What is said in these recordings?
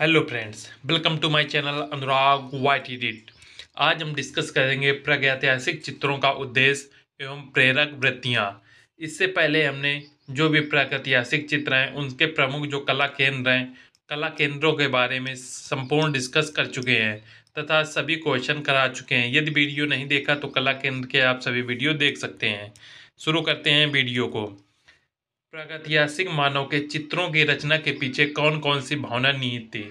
hello friends welcome to my channel Anurag white edit आज हम discuss करेंगे प्रागैतिहासिक चित्रों का उद्देश्य एवं प्रेरक वृत्तियाँ इससे पहले हमने जो भी प्रागैतिहासिक चित्र हैं उनके प्रमुख जो कला केंद्र हैं कला केंद्रों के बारे में संपूर्ण डिस्कस कर चुके हैं तथा सभी क्वेश्चन करा चुके हैं यदि वीडियो नहीं देखा तो कला केंद्र के आप सभी वीडियो देख सकते हैं शुरू करते हैं वीडियो को प्रागैतिहासिक मानव के चित्रों की रचना के पीछे कौन कौन सी भावना निहित थी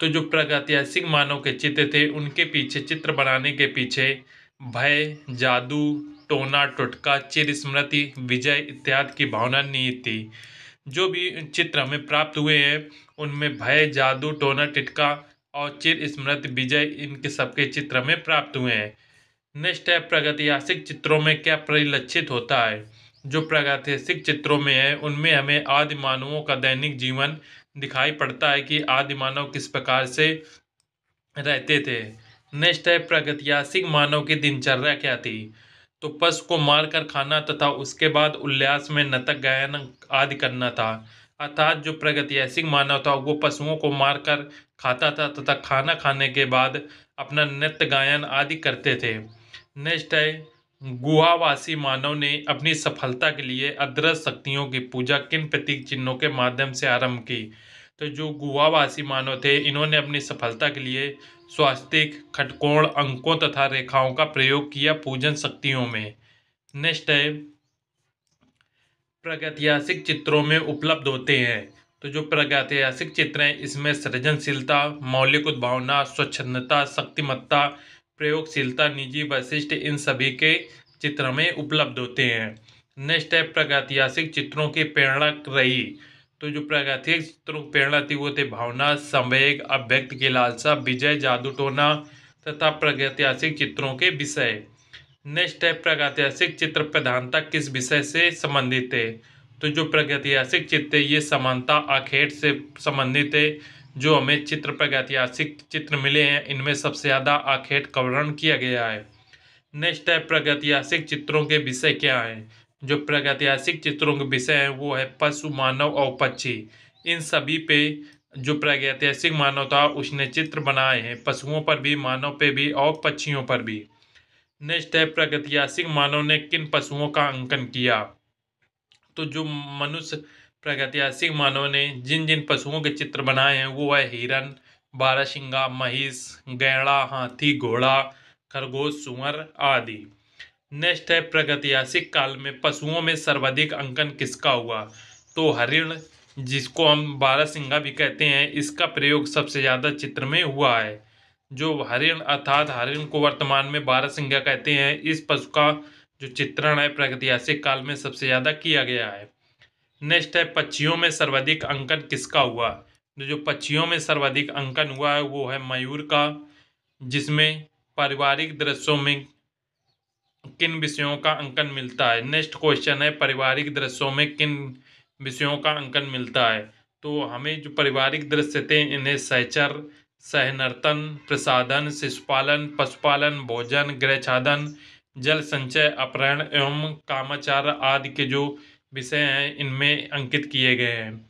तो जो प्रागैतिहासिक मानव के चित्र थे उनके पीछे चित्र बनाने के पीछे भय जादू टोना टोटका चिर स्मृति विजय इत्यादि की भावना निहित थी जो भी चित्र हमें प्राप्त हुए हैं उनमें भय जादू टोना टिटका और चिर स्मृति विजय इनके सबके चित्र हमें प्राप्त हुए हैं नेक्स्ट है प्रगतिहासिक चित्रों में क्या परिलक्षित होता है जो प्रागैतिहासिक चित्रों में है उनमें हमें आदि मानवों का दैनिक जीवन दिखाई पड़ता है कि आदि मानव किस प्रकार से रहते थे नेक्स्ट है प्रागैतिहासिक मानव की दिनचर्या क्या थी तो पशु को मारकर खाना तथा उसके बाद उल्लास में नतक गायन आदि करना था अर्थात जो प्रगतिहासिक मानव था वो पशुओं को मारकर खाता था तथा खाना खाने के बाद अपना नृत्य गायन आदि करते थे नेक्स्ट है गुहावासी मानव ने अपनी सफलता के लिए अदृश्य शक्तियों की पूजा किन प्रतीक चिन्हों के माध्यम से आरंभ की तो जो गुहावासी मानव थे इन्होंने अपनी सफलता के लिए स्वास्तिक खटकोण अंकों तथा रेखाओं का प्रयोग किया पूजन शक्तियों में नेक्स्ट है प्रागैतिहासिक चित्रों में उपलब्ध होते हैं तो जो प्रागैतिहासिक चित्र हैं इसमें सृजनशीलता मौलिक उद्भावना स्वच्छंदता शक्तिमत्ता प्रयोगशीलता निजी वशिष्ठ इन सभी के चित्र में उपलब्ध होते हैं नेक्स्ट है प्रागैतिहासिक चित्रों की प्रेरणा रही तो जो प्रागैतिहासिक चित्रों की प्रेरणा थी वो थे भावना संवेग अभ्यक्त की लालसा विजय जादू टोना तथा प्रागैतिहासिक चित्रों के विषय नेक्स्ट है प्रागैतिहासिक चित्र प्रधानता किस विषय से संबंधित है तो जो प्रागैतिहासिक चित्र ये समानता आखेट से संबंधित है जो हमें चित्र पर ऐतिहासिक चित्र मिले हैं इनमें सबसे ज़्यादा आखेट कवरण किया गया है नेक्स्ट है प्रगतिहासिक चित्रों के विषय क्या हैं जो प्रगतिहासिक चित्रों के विषय हैं वो है पशु मानव और पक्षी इन सभी पे जो प्रागैतिहासिक मानव था उसने चित्र बनाए हैं पशुओं पर भी मानव पे भी और पक्षियों पर भी नेक्स्ट है प्रगतिहासिक मानव ने किन पशुओं का अंकन किया तो जो मनुष्य प्रगतियासिक मानव ने जिन जिन पशुओं के चित्र बनाए हैं वो है हिरन बारहसिंगा महिष गैड़ा हाथी घोड़ा खरगोश सुअर आदि नेक्स्ट है प्रगतिहासिक काल में पशुओं में सर्वाधिक अंकन किसका हुआ तो हरिण जिसको हम बारा सिंगा भी कहते हैं इसका प्रयोग सबसे ज़्यादा चित्र में हुआ है जो हरिण अर्थात हरिण को वर्तमान में बारा सिंगा कहते हैं इस पशु का जो चित्रण है प्रगतिहासिक काल में सबसे ज़्यादा किया गया है नेक्स्ट है पक्षियों में सर्वाधिक अंकन किसका हुआ तो जो पक्षियों में सर्वाधिक अंकन हुआ है वो है मयूर का जिसमें पारिवारिक दृश्यों में किन विषयों का अंकन मिलता है नेक्स्ट क्वेश्चन है पारिवारिक दृश्यों में किन विषयों का अंकन मिलता है तो हमें जो पारिवारिक दृश्य थे इन्हें सहचर सहनर्तन प्रसादन शिशुपालन पशुपालन भोजन गृहछादन जल संचय अपहरण एवं कामाचार आदि के जो विषय हैं इनमें अंकित किए गए हैं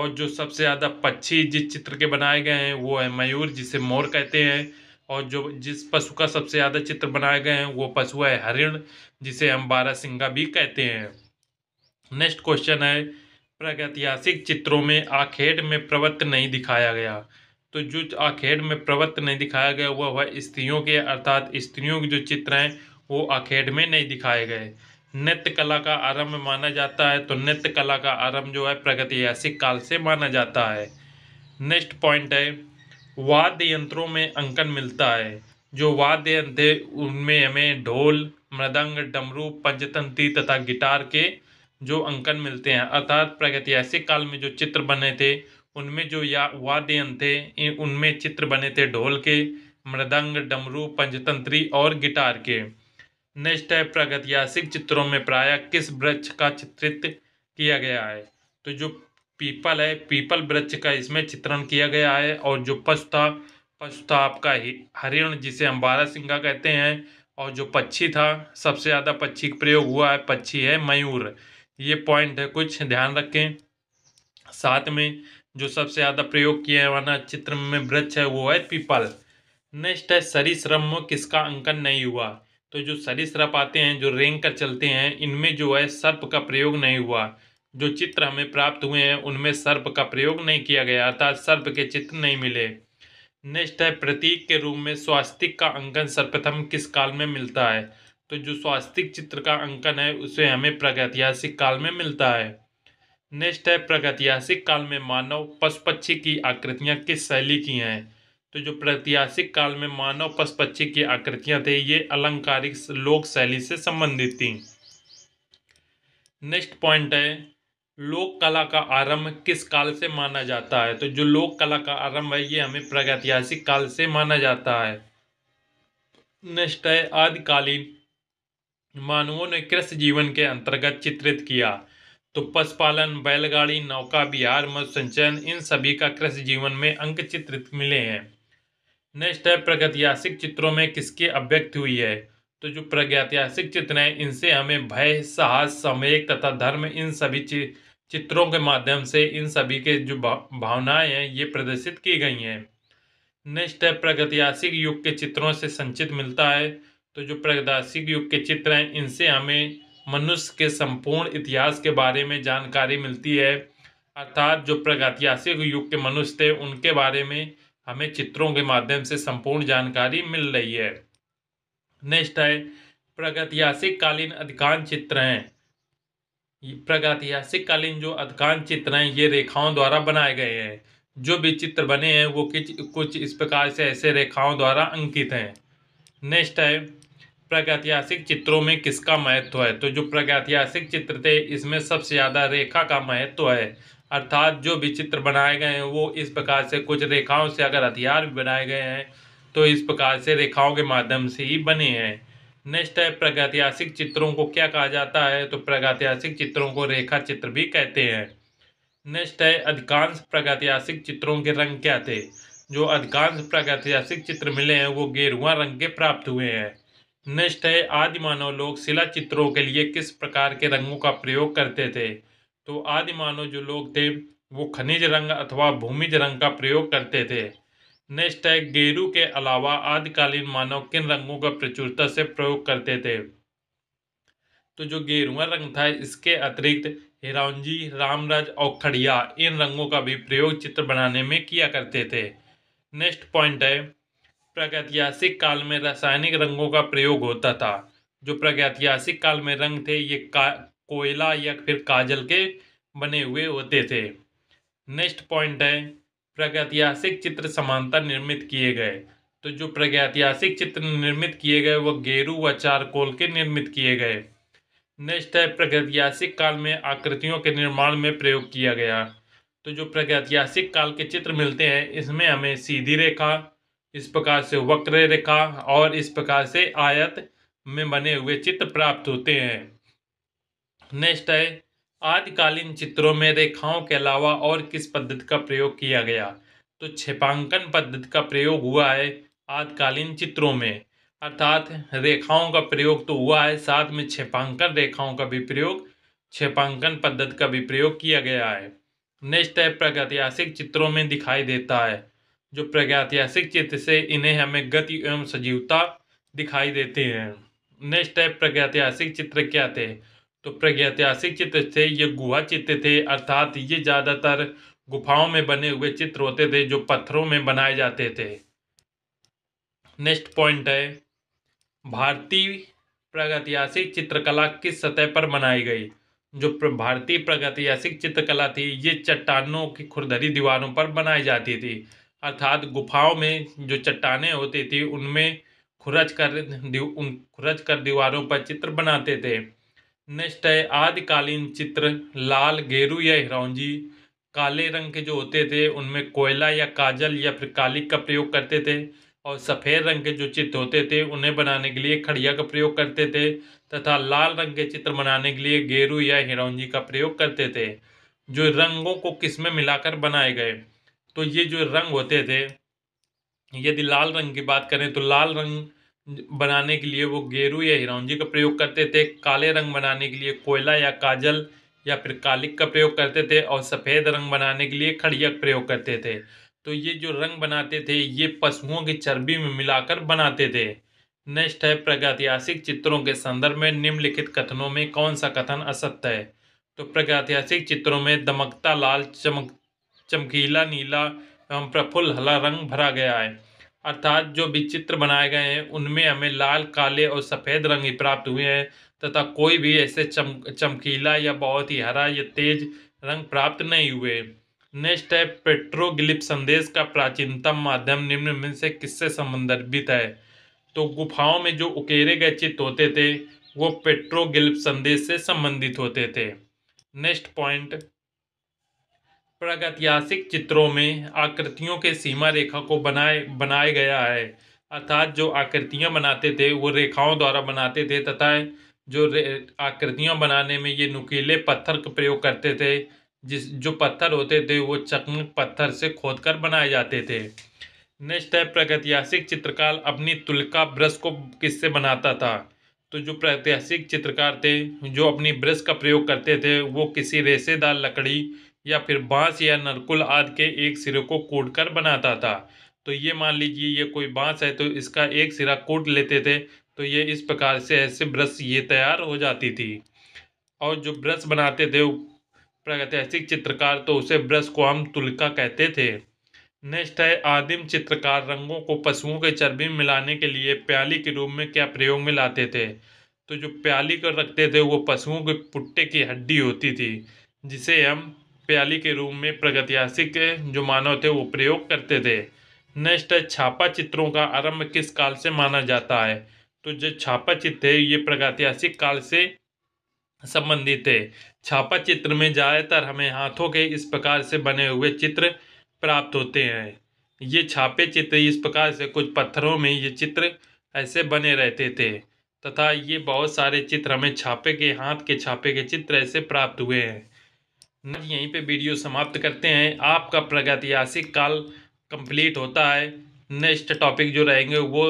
और जो सबसे ज़्यादा पक्षी जिस चित्र के बनाए गए हैं वो है मयूर जिसे मोर कहते हैं और जो जिस पशु का सबसे ज़्यादा चित्र बनाए गए हैं वो पशु है हरिण जिसे हम बारह सिंगा भी कहते हैं नेक्स्ट क्वेश्चन है प्रागैतिहासिक चित्रों में आखेड़ में प्रवृत्त नहीं दिखाया गया तो जो आखेड़ में प्रवृत्त नहीं दिखाया गया वह वह स्त्रियों के अर्थात स्त्रियों के जो चित्र हैं वो आखेड़ में नहीं दिखाए गए नृत्य कला का आरंभ माना जाता है तो नृत्य कला का आरंभ जो है प्रगतिहासिक काल से माना जाता है नेक्स्ट पॉइंट है वाद्य यंत्रों में अंकन मिलता है जो वाद्य यंत्र उनमें हमें ढोल मृदंग डमरू पंचतंत्री तथा गिटार के जो अंकन मिलते हैं अर्थात प्रगतिहासिक काल में जो चित्र बने थे उनमें जो या वाद्य यंत्र थे उनमें चित्र बने थे ढोल के मृदंग डमरू पंचतंत्री और गिटार के नेक्स्ट है प्रागैतिहासिक चित्रों में प्राय किस वृक्ष का चित्रित किया गया है तो जो पीपल है पीपल वृक्ष का इसमें चित्रण किया गया है और जो पशु था पशु था आपका हरिण जिसे हम बारा सिंगा कहते हैं और जो पक्षी था सबसे ज़्यादा पक्षी का प्रयोग हुआ है पक्षी है मयूर ये पॉइंट है कुछ ध्यान रखें साथ में जो सबसे ज़्यादा प्रयोग किया वाला चित्र में वृक्ष है वो है पीपल नेक्स्ट है सरी श्रम किसका अंकन नहीं हुआ तो जो सर्प आते हैं जो रेंग कर चलते हैं इनमें जो है सर्प का प्रयोग नहीं हुआ जो चित्र हमें प्राप्त हुए हैं उनमें सर्प का प्रयोग नहीं किया गया अर्थात सर्प के चित्र नहीं मिले नेक्स्ट है प्रतीक के रूप में स्वास्तिक का अंकन सर्वप्रथम किस काल में मिलता है तो जो स्वास्तिक चित्र का अंकन है उसे हमें प्रगतिहासिक काल में मिलता है नेक्स्ट है प्रगतिहासिक काल में मानव पशु पक्षी की आकृतियाँ किस शैली की हैं तो जो प्रत्याशिक काल में मानव पशु पक्षी की आकृतियां थे ये अलंकारिक लोक शैली से संबंधित थी नेक्स्ट पॉइंट है लोक कला का आरंभ किस काल से माना जाता है तो जो लोक कला का आरंभ है ये हमें प्रागैतिहासिक काल से माना जाता है नेक्स्ट है आदिकालीन मानवों ने कृषि जीवन के अंतर्गत चित्रित किया तो पशुपालन बैलगाड़ी नौका बिहार मधु संचयन इन सभी का कृषि जीवन में अंक चित्रित मिले हैं नेक्स्ट है प्रगतिहासिक चित्रों में किसकी अभ्यक्ति हुई है तो जो प्रगतिहासिक चित्र हैं इनसे हमें भय साहस समेक तथा धर्म इन सभी चि चित्रों के माध्यम से इन सभी के जो भावनाएं हैं ये प्रदर्शित की गई हैं नेक्स्ट है प्रगतिहासिक युग के चित्रों से संचित मिलता है तो जो प्रगतिहासिक युग के चित्र हैं इनसे हमें मनुष्य के संपूर्ण इतिहास के बारे में जानकारी मिलती है अर्थात जो प्रगतिहासिक युग के मनुष्य थे उनके बारे में हमें चित्रों के माध्यम से संपूर्ण जानकारी मिल रही है नेक्स्ट है प्रगतिहासिक कालीन अधिकांश चित्र हैं प्रगतिहासिक कालीन जो अधिकांश चित्र हैं ये रेखाओं द्वारा बनाए गए हैं जो भी चित्र बने हैं वो कुछ कुछ इस प्रकार से ऐसे रेखाओं द्वारा अंकित हैं नेक्स्ट है प्रगतिहासिक चित्रों में किसका महत्व है तो जो प्रगतिहासिक चित्र थे इसमें सबसे ज़्यादा रेखा का महत्व है अर्थात जो भी चित्र बनाए गए हैं वो इस प्रकार से कुछ रेखाओं से अगर हथियार भी बनाए गए हैं तो इस प्रकार से रेखाओं के माध्यम से ही बने हैं नेक्स्ट है प्रगतिहासिक चित्रों को क्या कहा जाता है तो प्रगतिहासिक चित्रों को रेखा चित्र भी कहते हैं नेक्स्ट है अधिकांश प्रगतिहासिक चित्रों के रंग क्या थे जो अधिकांश प्रागैतिहासिक चित्र मिले हैं वो गेरुआ रंग के प्राप्त हुए हैं नेक्स्ट है आदि मानव लोग शिला चित्रों के लिए किस प्रकार के रंगों का प्रयोग करते थे तो आदि मानव जो लोग थे वो खनिज रंग अथवा भूमिज रंग का प्रयोग करते थे नेक्स्ट है गेरू के अलावा आदिकालीन मानव किन रंगों का प्रचुरता से प्रयोग करते थे तो जो गेरुआ रंग था इसके अतिरिक्त हिराउंजी रामराज और खड़िया इन रंगों का भी प्रयोग चित्र बनाने में किया करते थे नेक्स्ट पॉइंट है प्रागैतिहासिक काल में रासायनिक रंगों का प्रयोग होता था जो प्रागैतिहासिक काल में रंग थे ये का, कोयला या फिर काजल के बने हुए होते थे नेक्स्ट पॉइंट है प्रागैतिहासिक चित्र समानता निर्मित किए गए तो जो प्रागैतिहासिक चित्र निर्मित किए गए वह गेरू व चारकोल के निर्मित किए गए नेक्स्ट है प्रागैतिहासिक काल में आकृतियों के निर्माण में प्रयोग किया गया तो जो प्रागैतिहासिक काल के चित्र मिलते हैं इसमें हमें सीधी रेखा इस प्रकार से वक्र रेखा और इस प्रकार से आयत में बने हुए चित्र प्राप्त होते हैं नेक्स्ट है आदिकालीन चित्रों में रेखाओं के अलावा और किस पद्धति का प्रयोग किया गया तो छिपांकन पद्धति का प्रयोग हुआ है आदिकालीन चित्रों में अर्थात रेखाओं का प्रयोग तो हुआ है साथ में छेपांकन रेखाओं का भी प्रयोग छिपांकन पद्धति का भी प्रयोग किया गया है नेक्स्ट है प्रगतिहासिक चित्रों में दिखाई देता है जो प्रगतिहासिक चित्र से इन्हें हमें गति एवं सजीवता दिखाई देती है नेक्स्ट है प्रगतिहासिक चित्र क्या थे तो प्रगैतिहासिक चित्र थे ये गुहा चित्र थे अर्थात ये ज़्यादातर गुफाओं में बने हुए चित्र होते थे जो पत्थरों में बनाए जाते थे नेक्स्ट पॉइंट है भारतीय प्रगतिहासिक चित्रकला किस सतह पर बनाई गई जो भारतीय प्रगतिहासिक चित्रकला थी ये चट्टानों की खुरदरी दीवारों पर बनाई जाती थी अर्थात गुफाओं में जो चट्टाने होती थी उनमें खुरच कर उन खुरच कर दीवारों पर चित्र बनाते थे नेक्स्ट है आदिकालीन चित्र लाल गेरू या हिरौंजी काले रंग के जो होते थे उनमें कोयला या काजल या फिर कालिक का प्रयोग करते थे और सफ़ेद रंग के जो चित्र होते थे उन्हें बनाने के लिए खड़िया का प्रयोग करते थे तथा लाल रंग के चित्र बनाने के लिए गेरू या हिरौंजी का प्रयोग करते थे जो रंगों को किसमें मिलाकर बनाए गए तो ये जो रंग होते थे यदि लाल रंग की बात करें तो लाल रंग बनाने के लिए वो गेरू या हिरौंजी का प्रयोग करते थे काले रंग बनाने के लिए कोयला या काजल या फिर कालिक का प्रयोग करते थे और सफ़ेद रंग बनाने के लिए खड़िया का प्रयोग करते थे तो ये जो रंग बनाते थे ये पशुओं की चर्बी में मिलाकर बनाते थे नेक्स्ट है प्रागैतिहासिक चित्रों के संदर्भ में निम्नलिखित कथनों में कौन सा कथन असत्य है तो प्रागैतिहासिक चित्रों में दमकता लाल चमक चमकीला नीला एवं प्रफुल्ल हला रंग भरा गया है अर्थात जो भी चित्र बनाए गए हैं उनमें हमें लाल काले और सफ़ेद रंग ही प्राप्त हुए हैं तथा कोई भी ऐसे चम चमकीला या बहुत ही हरा या तेज रंग प्राप्त नहीं हुए नेक्स्ट है पेट्रोग्लिप संदेश का प्राचीनतम माध्यम निम्न में से किससे संबंधित है तो गुफाओं में जो उकेरे गए चित्त होते थे वो पेट्रोग्लिप संदेश से संबंधित होते थे नेक्स्ट पॉइंट प्रागैतिहासिक चित्रों में आकृतियों के सीमा रेखा को बनाए बनाया गया है अर्थात जो आकृतियाँ बनाते थे वो रेखाओं द्वारा बनाते थे तथा जो आकृतियाँ बनाने में ये नुकीले पत्थर का प्रयोग करते थे जिस जो पत्थर होते थे वो चकम पत्थर से खोद कर बनाए जाते थे नेक्स्ट है प्रागैतिहासिक चित्रकार अपनी तुलका ब्रश को किससे बनाता था तो जो प्रागैतिहासिक चित्रकार थे जो अपनी ब्रश का प्रयोग करते थे वो किसी रेसेदार लकड़ी या फिर बांस या नरकुल आदि के एक सिरे को कूट कर बनाता था तो ये मान लीजिए ये कोई बांस है तो इसका एक सिरा कूट लेते थे तो ये इस प्रकार से ऐसे ब्रश ये तैयार हो जाती थी और जो ब्रश बनाते थे प्रागैतिहासिक चित्रकार तो उसे ब्रश को हम तुलका कहते थे नेक्स्ट है आदिम चित्रकार रंगों को पशुओं के चर्बी में मिलाने के लिए प्याली के रूप में क्या प्रयोग में लाते थे तो जो प्याली कर रखते थे वो पशुओं के पुट्टे की हड्डी होती थी जिसे हम प्याली के रूप में प्रगतिहासिक जो मानव थे वो प्रयोग करते थे नेक्स्ट है छापा चित्रों का आरंभ किस काल से माना जाता है तो जो छापा चित्र है ये प्रगतिहासिक काल से संबंधित है छापा चित्र में ज़्यादातर हमें हाथों के इस प्रकार से बने हुए चित्र प्राप्त होते हैं ये छापे चित्र इस प्रकार से कुछ पत्थरों में ये चित्र ऐसे बने रहते थे तथा ये बहुत सारे चित्र हमें छापे के हाथ के छापे के चित्र ऐसे प्राप्त हुए हैं यहीं पे वीडियो समाप्त करते हैं आपका प्रगतिहासिक काल कंप्लीट होता है नेक्स्ट टॉपिक जो रहेंगे वो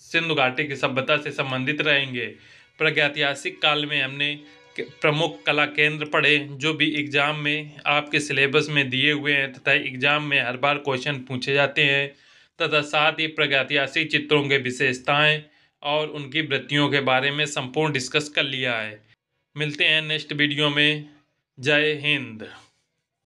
सिंधु घाटी की सभ्यता से संबंधित रहेंगे प्रगतिहासिक काल में हमने प्रमुख कला केंद्र पढ़े जो भी एग्ज़ाम में आपके सिलेबस में दिए हुए हैं तथा एग्ज़ाम में हर बार क्वेश्चन पूछे जाते हैं तथा साथ ही प्रगतिहासिक चित्रों के विशेषताएं और उनकी वृत्तियों के बारे में संपूर्ण डिस्कस कर लिया है मिलते हैं नेक्स्ट वीडियो में जय हिंद